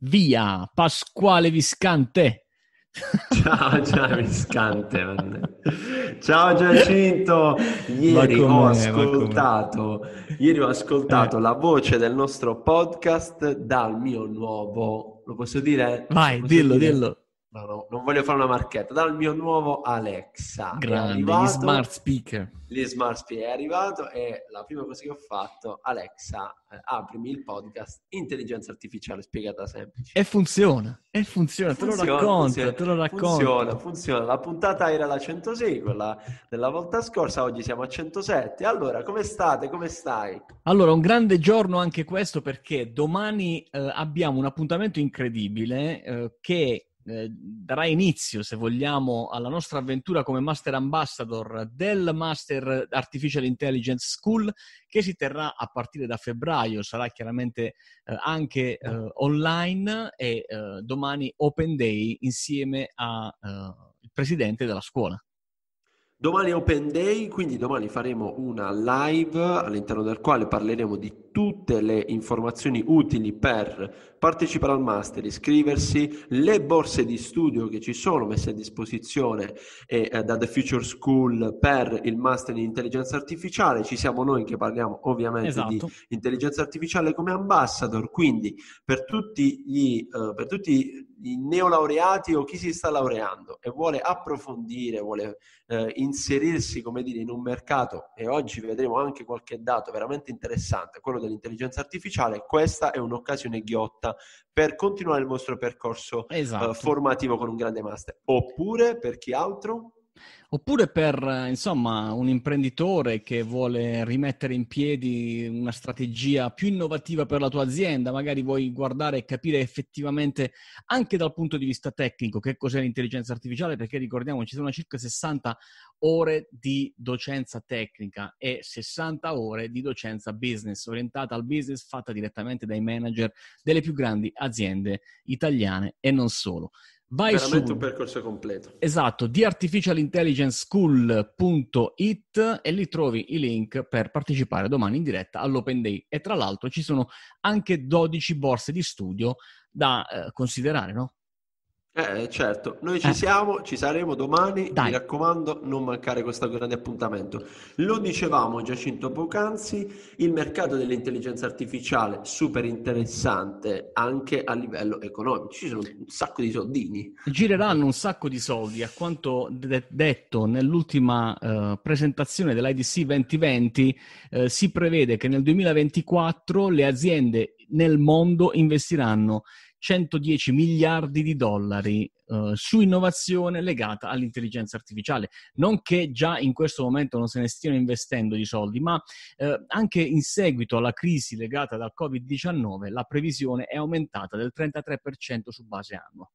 via Pasquale Viscante. Ciao, ciao Viscante. ciao Giacinto. Ieri ho ascoltato, ieri ho ascoltato eh. la voce del nostro podcast dal mio nuovo, lo posso dire? Vai, posso dillo, dire? dillo No, no, non voglio fare una marchetta. Dal mio nuovo Alexa. Grande, arrivato, gli smart speaker. Gli smart speaker è arrivato e la prima cosa che ho fatto, Alexa, eh, aprimi il podcast Intelligenza Artificiale spiegata semplice. E funziona, e funziona, funziona te lo racconto, funziona, te lo racconto. Funziona, funziona. La puntata era la 106, quella della volta scorsa, oggi siamo a 107. Allora, come state, come stai? Allora, un grande giorno anche questo perché domani eh, abbiamo un appuntamento incredibile eh, che eh, darà inizio, se vogliamo, alla nostra avventura come Master Ambassador del Master Artificial Intelligence School che si terrà a partire da febbraio, sarà chiaramente eh, anche eh, online e eh, domani Open Day insieme al eh, presidente della scuola. Domani è Open Day, quindi domani faremo una live all'interno del quale parleremo di tutte le informazioni utili per partecipare al master, iscriversi, le borse di studio che ci sono messe a disposizione eh, da The Future School per il master in intelligenza artificiale, ci siamo noi che parliamo ovviamente esatto. di intelligenza artificiale come ambassador, quindi per tutti gli, eh, per tutti i neolaureati o chi si sta laureando e vuole approfondire, vuole eh, inserirsi come dire in un mercato e oggi vedremo anche qualche dato veramente interessante, quello del dell'intelligenza artificiale, questa è un'occasione ghiotta per continuare il vostro percorso eh, esatto. uh, formativo con un grande master. Oppure, per chi altro? Oppure per eh, insomma, un imprenditore che vuole rimettere in piedi una strategia più innovativa per la tua azienda, magari vuoi guardare e capire effettivamente anche dal punto di vista tecnico che cos'è l'intelligenza artificiale, perché ricordiamo ci sono circa 60 ore di docenza tecnica e 60 ore di docenza business, orientata al business fatta direttamente dai manager delle più grandi aziende italiane e non solo. Vai Veramente su... un percorso completo. Esatto, di artificialintelligenceschool.it e lì trovi i link per partecipare domani in diretta all'Open Day. E tra l'altro ci sono anche 12 borse di studio da eh, considerare, no? Eh, certo, noi ci eh. siamo, ci saremo domani. Dai. Mi raccomando, non mancare questo grande appuntamento. Lo dicevamo Giacinto Pocanzi, il mercato dell'intelligenza artificiale super interessante anche a livello economico. Ci sono un sacco di soldini. Gireranno un sacco di soldi, a quanto de- detto nell'ultima uh, presentazione dell'IDC 2020, uh, eh, si prevede che nel 2024 le aziende nel mondo investiranno 110 miliardi di dollari eh, su innovazione legata all'intelligenza artificiale. Non che già in questo momento non se ne stiano investendo di soldi, ma eh, anche in seguito alla crisi legata dal Covid-19 la previsione è aumentata del 33% su base annua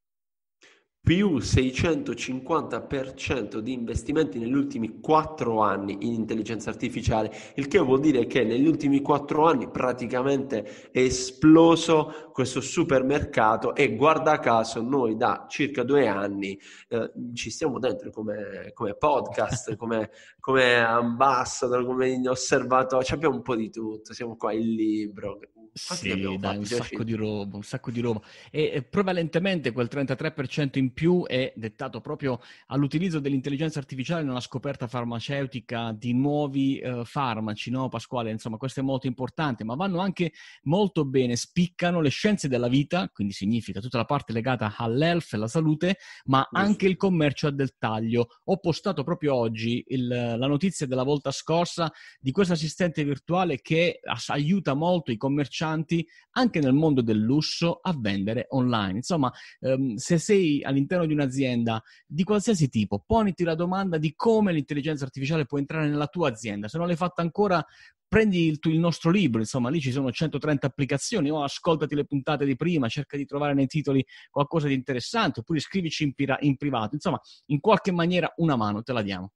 più 650% di investimenti negli ultimi 4 anni in intelligenza artificiale, il che vuol dire che negli ultimi 4 anni praticamente è esploso questo supermercato e guarda caso noi da circa 2 anni eh, ci stiamo dentro come, come podcast, come, come, ambassador, come osservatorio, cioè abbiamo un po' di tutto, siamo qua il libro. Quanti sì, dai, un sacco, roba, un sacco di roba, E, e prevalentemente quel 33% in più è dettato proprio all'utilizzo dell'intelligenza artificiale nella scoperta farmaceutica di nuovi eh, farmaci, no Pasquale? Insomma, questo è molto importante, ma vanno anche molto bene, spiccano le scienze della vita, quindi significa tutta la parte legata all'health e alla salute, ma anche il commercio a dettaglio. Ho postato proprio oggi il, la notizia della volta scorsa di questo assistente virtuale che aiuta molto i commercianti anche nel mondo del lusso a vendere online. Insomma, ehm, se sei all'interno all'interno di un'azienda di qualsiasi tipo, poniti la domanda di come l'intelligenza artificiale può entrare nella tua azienda. Se non l'hai fatta ancora, prendi il, il, nostro libro, insomma, lì ci sono 130 applicazioni, o oh, ascoltati le puntate di prima, cerca di trovare nei titoli qualcosa di interessante, oppure scrivici in, pira, in privato, insomma, in qualche maniera una mano te la diamo.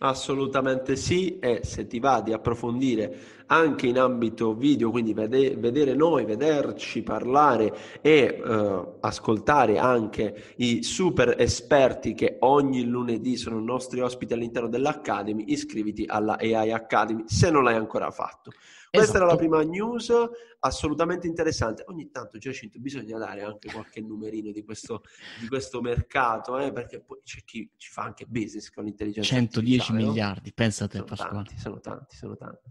Assolutamente sì, e se ti va di approfondire anche in ambito video, quindi vede, vedere noi, vederci, parlare e eh, ascoltare anche i super esperti che ogni lunedì sono nostri ospiti all'interno dell'Academy, iscriviti alla AI Academy se non l'hai ancora fatto. Questa esatto. era la esatto. prima news, assolutamente interessante. Ogni tanto, Giacinto, bisogna dare anche qualche numerino di questo, di questo mercato, eh, perché poi c'è chi ci fa anche business con l'intelligenza 110 miliardi, no? a te Pasquale. sono tanti, sono tanti.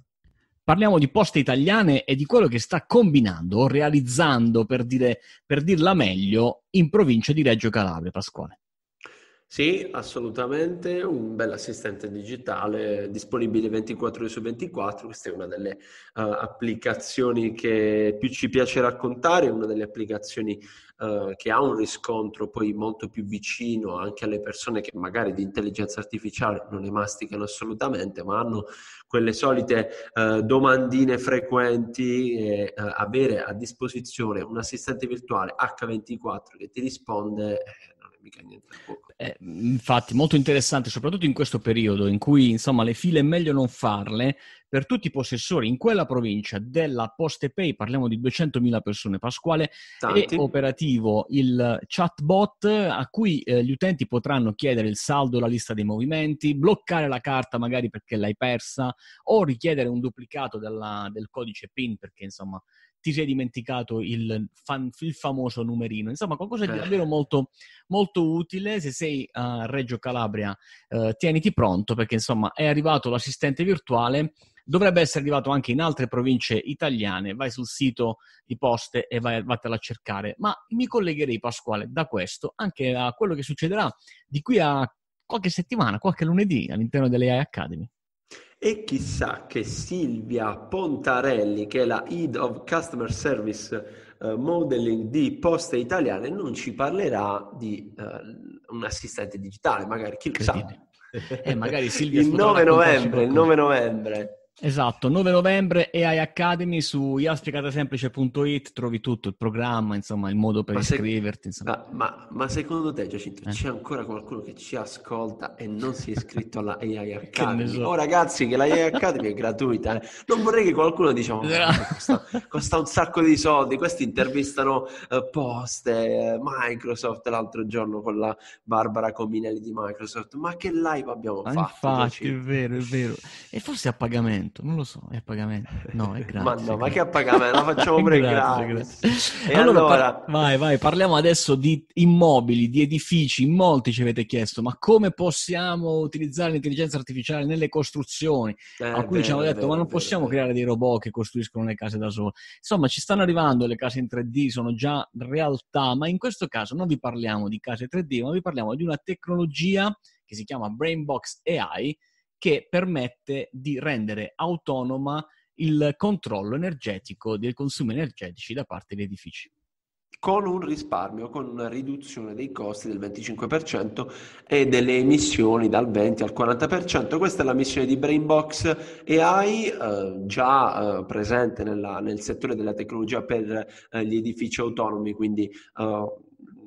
Parliamo di poste italiane e di quello che sta combinando, o realizzando, per, dire, per dirla meglio, in provincia di Reggio Calabria, Pasquale. Sì, assolutamente, un bel assistente digitale disponibile 24 ore su 24, questa è una delle uh, applicazioni che più ci piace raccontare, una delle applicazioni uh, che ha un riscontro poi molto più vicino anche alle persone che magari di intelligenza artificiale non ne masticano assolutamente, ma hanno quelle solite uh, domandine frequenti e avere a disposizione un assistente virtuale H24 che ti risponde mica niente da poco. Eh, infatti, molto interessante, soprattutto in questo periodo in cui insomma le file è meglio non farle per tutti i possessori in quella provincia della Poste Pay, parliamo di 200.000 persone, Pasquale, Tanti. è operativo il chatbot a cui eh, gli utenti potranno chiedere il saldo, la lista dei movimenti, bloccare la carta magari perché l'hai persa o richiedere un duplicato della, del codice PIN perché insomma ti sei dimenticato il, fan, il famoso numerino. Insomma, qualcosa di certo. davvero molto, molto utile. Se sei a Reggio Calabria, eh, tieniti pronto perché insomma è arrivato l'assistente virtuale. Dovrebbe essere arrivato anche in altre province italiane. Vai sul sito di poste e vai, vattela a cercare. Ma mi collegherei, Pasquale, da questo anche a quello che succederà di qui a qualche settimana, qualche lunedì all'interno delle AI Academy. E chissà che Silvia Pontarelli, che è la Head of Customer Service uh, Modeling di Poste Italiane, non ci parlerà di uh, un assistente digitale, magari chi lo sa. Eh, magari Silvia il 9 novembre, il 9 novembre. Esatto, 9 novembre AI Academy su iaspiegatasemplice.it trovi tutto, il programma, insomma, il modo per ma iscriverti. Ma, ma, ma, secondo te, Giacinto, eh. c'è ancora qualcuno che ci ascolta e non si è iscritto alla AI Academy? So. Oh ragazzi, che la AI Academy è gratuita. Eh? Non vorrei che qualcuno diciamo, esatto. ah, costa, costa, un sacco di soldi, questi intervistano eh, Poste, eh, Microsoft l'altro giorno con la Barbara Cominelli di Microsoft, ma che live abbiamo ma fatto? Infatti, è vero, è vero. E forse a pagamento pagamento? Non lo so, è a pagamento. No, è gratis. ma no, grazie. ma che a pagamento? La facciamo pure grazie, grazie. allora, allora... Par- vai, vai, parliamo adesso di immobili, di edifici. In molti ci avete chiesto, ma come possiamo utilizzare l'intelligenza artificiale nelle costruzioni? Eh, Alcuni beh, ci hanno detto, beh, ma non beh, possiamo creare dei robot che costruiscono le case da soli. Insomma, ci stanno arrivando le case in 3D, sono già realtà, ma in questo caso non vi parliamo di case 3D, ma vi parliamo di una tecnologia che si chiama Brainbox AI, che permette di rendere autonoma il controllo energetico del consumo energetici da parte degli edifici con un risparmio, con una riduzione dei costi del 25% e delle emissioni dal 20 al 40%. Questa è la missione di Brainbox AI, eh, già eh, presente nella, nel settore della tecnologia per eh, gli edifici autonomi, quindi eh,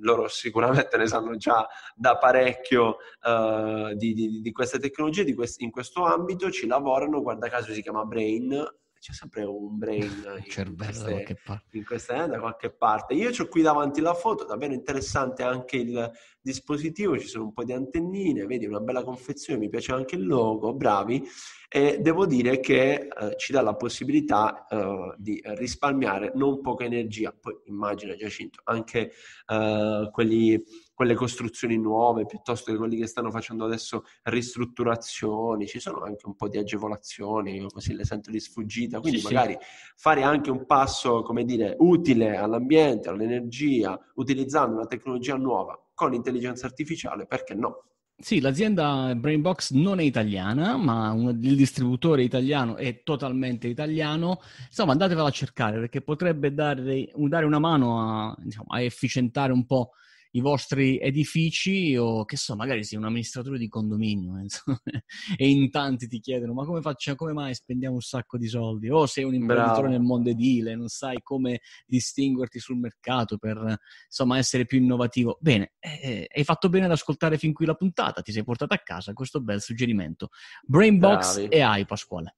loro sicuramente ne sanno già da parecchio eh, di, di, di, queste tecnologie di quest- in questo ambito, ci lavorano, guarda caso si chiama Brain, c'è sempre un brain in cervello queste, da qualche parte. In questa, eh, da qualche parte. Io ho qui davanti la foto, davvero interessante anche il, dispositivo, ci sono un po' di antennine, vedi una bella confezione, mi piace anche il logo, bravi, e devo dire che eh, ci dà la possibilità eh, di risparmiare non poca energia, poi immagina Giacinto, anche eh, quelli, quelle costruzioni nuove piuttosto che quelli che stanno facendo adesso ristrutturazioni, ci sono anche un po' di agevolazioni, io così le sento di sfuggita, quindi sì, magari sì. fare anche un passo, come dire, utile all'ambiente, all'energia, utilizzando una tecnologia nuova, con l'intelligenza artificiale, perché no? Sì, l'azienda Brainbox non è italiana, ma un, il distributore italiano è totalmente italiano. Insomma, andatevela a cercare perché potrebbe dare, dare una mano a, diciamo, a efficientare un po' i vostri edifici o che so, magari sei un amministratore di condominio eh, insomma, e in tanti ti chiedono ma come facciamo, come mai spendiamo un sacco di soldi? O sei un imprenditore Bravo. nel mondo edile, non sai come distinguerti sul mercato per insomma essere più innovativo. Bene, eh, eh hai fatto bene ad ascoltare fin qui la puntata, ti sei portato a casa questo bel suggerimento. Brainbox Bravi. e AI Pasquale.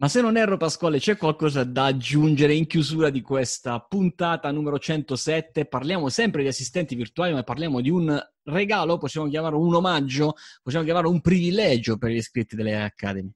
Ma se non erro, Pasquale, c'è qualcosa da aggiungere in chiusura di questa puntata numero 107? Parliamo sempre di assistenti virtuali, ma parliamo di un regalo, possiamo chiamarlo un omaggio, possiamo chiamarlo un privilegio per gli iscritti delle Academy.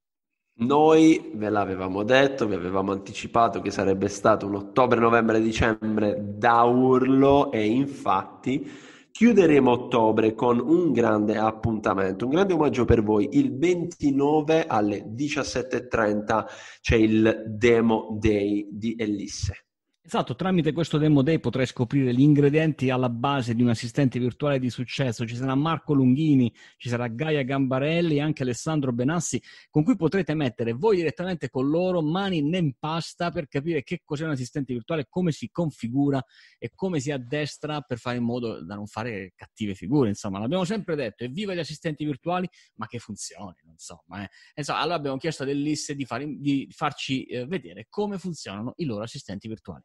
Noi ve l'avevamo detto, vi avevamo anticipato che sarebbe stato un ottobre, novembre, dicembre da urlo e infatti Chiuderemo ottobre con un grande appuntamento, un grande omaggio per voi. Il 29 alle 17.30 c'è il Demo Day di Ellisse. Esatto, tramite questo demo day potrai scoprire gli ingredienti alla base di un assistente virtuale di successo. Ci sarà Marco Lunghini, ci sarà Gaia Gambarelli e anche Alessandro Benassi, con cui potrete mettere voi direttamente con loro mani nel pasta per capire che cos'è un assistente virtuale, come si configura e come si addestra per fare in modo da non fare cattive figure. Insomma, l'abbiamo sempre detto, evviva gli assistenti virtuali, ma che funzionino, insomma. Eh. Insomma, allora abbiamo chiesto ad Ellis di, di farci eh, vedere come funzionano i loro assistenti virtuali.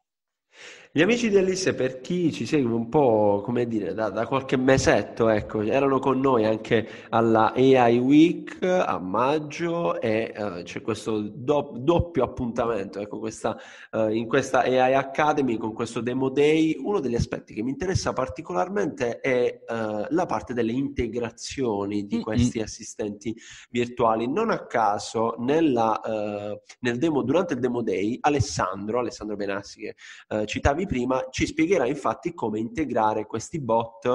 Gli amici di Alice, per chi ci segue un po', come dire, da, da qualche mesetto, ecco, erano con noi anche alla AI Week a maggio e eh, c'è questo do- doppio appuntamento, ecco, questa, eh, in questa AI Academy con questo Demo Day. Uno degli aspetti che mi interessa particolarmente è eh, la parte delle integrazioni di questi mm-hmm. assistenti virtuali. Non a caso, nella, eh, nel demo, durante il Demo Day, Alessandro, Alessandro Benassi, che eh, citavi prima, ci spiegherà infatti come integrare questi bot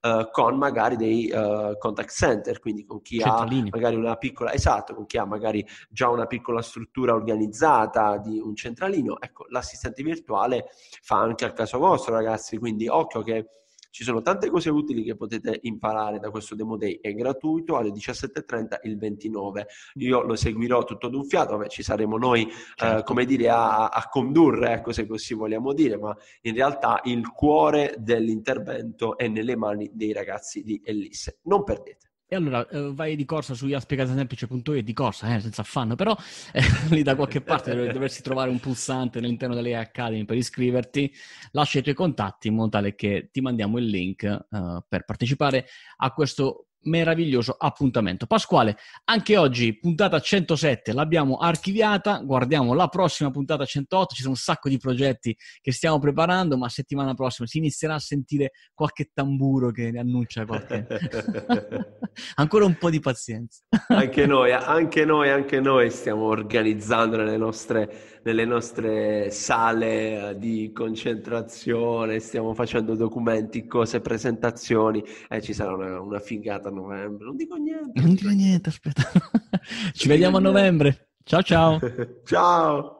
eh, con magari dei eh, contact center, quindi con chi ha magari una piccola, esatto, con chi ha magari già una piccola struttura organizzata di un centralino. Ecco, l'assistente virtuale fa anche al caso vostro, ragazzi, quindi occhio che ci sono tante cose utili che potete imparare da questo Demo Day, è gratuito alle 17.30 il 29. Io lo seguirò tutto ad un fiato, Beh, ci saremo noi, eh, certo. eh, come dire, a, a condurre, ecco se così vogliamo dire, ma in realtà il cuore dell'intervento è nelle mani dei ragazzi di Ellisse. Non perdete. E allora eh, vai di corsa su iaspiegasemplice.it di corsa, eh, senza affanno, però eh, lì da qualche parte dov- dovresti trovare un pulsante all'interno delle Academy per iscriverti, lascia i tuoi contatti in modo tale che ti mandiamo il link uh, per partecipare a questo meraviglioso appuntamento. Pasquale, anche oggi puntata 107 l'abbiamo archiviata, guardiamo la prossima puntata 108, ci sono un sacco di progetti che stiamo preparando, ma settimana prossima si inizierà a sentire qualche tamburo che ne annuncia qualche... ancora un po' di pazienza. Anche noi, anche noi, anche noi stiamo organizzando nelle nostre, nelle nostre sale eh, di concentrazione, stiamo facendo documenti, cose, presentazioni eh, ci sarà una, una, figata a novembre. Non dico niente. Non dico niente, aspetta. Ci, ci vediamo a novembre. Ciao ciao. ciao.